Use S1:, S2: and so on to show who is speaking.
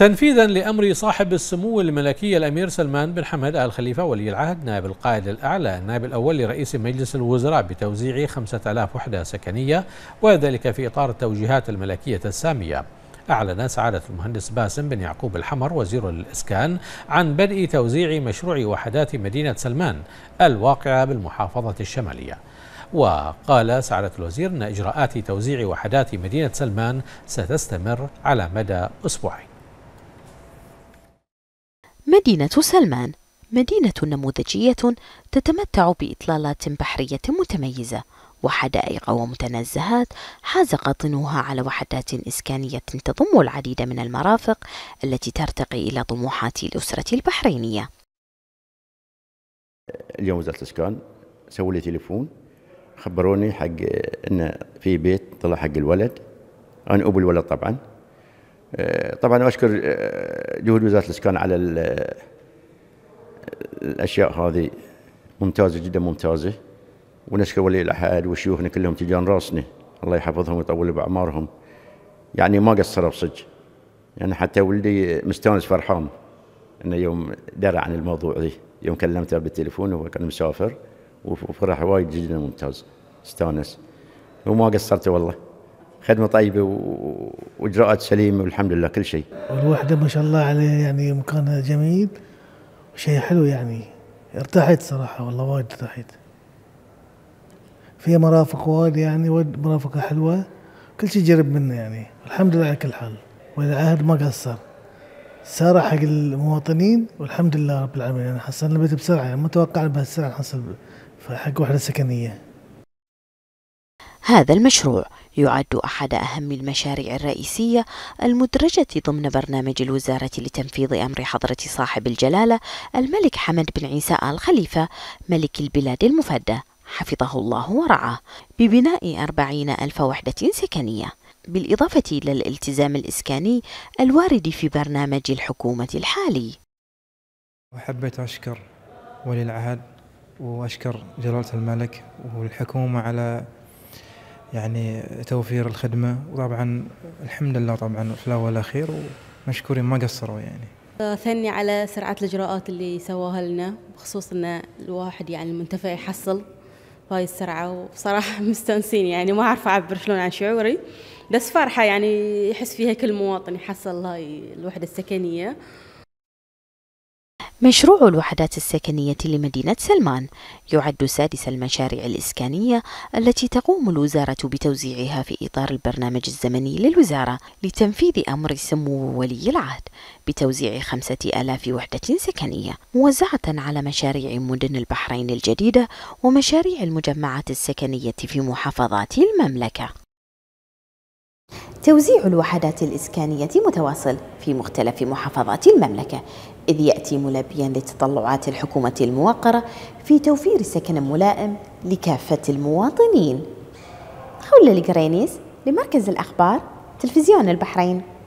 S1: تنفيذا لأمر صاحب السمو الملكي الأمير سلمان بن حمد آل خليفة ولي العهد نائب القائد الأعلى النائب الأول لرئيس مجلس الوزراء بتوزيع 5000 وحدة سكنية وذلك في إطار التوجيهات الملكية السامية أعلن سعادة المهندس باسم بن يعقوب الحمر وزير الإسكان عن بدء توزيع مشروع وحدات مدينة سلمان الواقعة بالمحافظة الشمالية وقال سعادة الوزير أن إجراءات توزيع وحدات مدينة سلمان ستستمر على مدى أسبوعين
S2: مدينة سلمان مدينة نموذجية تتمتع بإطلالات بحرية متميزة وحدائق ومتنزهات حاز قاطنها على وحدات إسكانية تضم العديد من المرافق التي ترتقي إلى طموحات الأسرة البحرينية
S3: اليوم وزارة الإسكان سووا لي تليفون خبروني حق أن في بيت طلع حق الولد أنا أبو الولد طبعاً آه، طبعا اشكر آه، جهود وزاره الاسكان على آه، الاشياء هذه ممتازه جدا ممتازه ونشكر ولي العهد وشيوخنا كلهم تجان راسنا الله يحفظهم ويطول باعمارهم يعني ما قصروا صدق يعني حتى ولدي مستانس فرحان انه يوم درى عن الموضوع ذي يوم كلمته بالتليفون وهو كان مسافر وفرح وايد جدا ممتاز استانس وما قصرت والله خدمه طيبه واجراءات سليمه والحمد لله كل شيء.
S4: الوحده ما شاء الله عليه يعني مكانها جميل وشيء حلو يعني ارتحت صراحه والله وايد ارتحت. فيها مرافق وايد يعني وايد مرافق حلوه كل شيء جرب منه يعني الحمد لله على كل حال والعهد ما قصر. سارع حق المواطنين والحمد لله رب العالمين يعني حصلنا بيت بسرعه يعني ما توقعنا بهالسرعه نحصل حق وحده سكنيه.
S2: هذا المشروع يعد أحد أهم المشاريع الرئيسية المدرجة ضمن برنامج الوزارة لتنفيذ أمر حضرة صاحب الجلالة الملك حمد بن عيسى آل خليفة ملك البلاد المفدى حفظه الله ورعاه ببناء أربعين ألف وحدة سكنية بالإضافة إلى الالتزام الإسكاني الوارد في برنامج الحكومة الحالي وحبيت أشكر ولي العهد وأشكر جلالة الملك والحكومة على يعني توفير الخدمة وطبعا الحمد لله طبعا في الأول والأخير ومشكورين ما
S4: قصروا يعني
S2: ثني على سرعة الإجراءات اللي سواها لنا بخصوص أن الواحد يعني المنتفع يحصل هاي السرعة وصراحة مستانسين يعني ما أعرف أعبر شلون عن شعوري بس فرحة يعني يحس فيها كل مواطن يحصل هاي الوحدة السكنية مشروع الوحدات السكنية لمدينة سلمان يعد سادس المشاريع الإسكانية التي تقوم الوزارة بتوزيعها في إطار البرنامج الزمني للوزارة لتنفيذ أمر سمو ولي العهد بتوزيع خمسة آلاف وحدة سكنية موزعة على مشاريع مدن البحرين الجديدة ومشاريع المجمعات السكنية في محافظات المملكة توزيع الوحدات الإسكانية متواصل في مختلف محافظات المملكة إذ يأتي ملبيا لتطلعات الحكومة الموقرة في توفير سكن ملائم لكافة المواطنين حول القرينيس لمركز الأخبار تلفزيون البحرين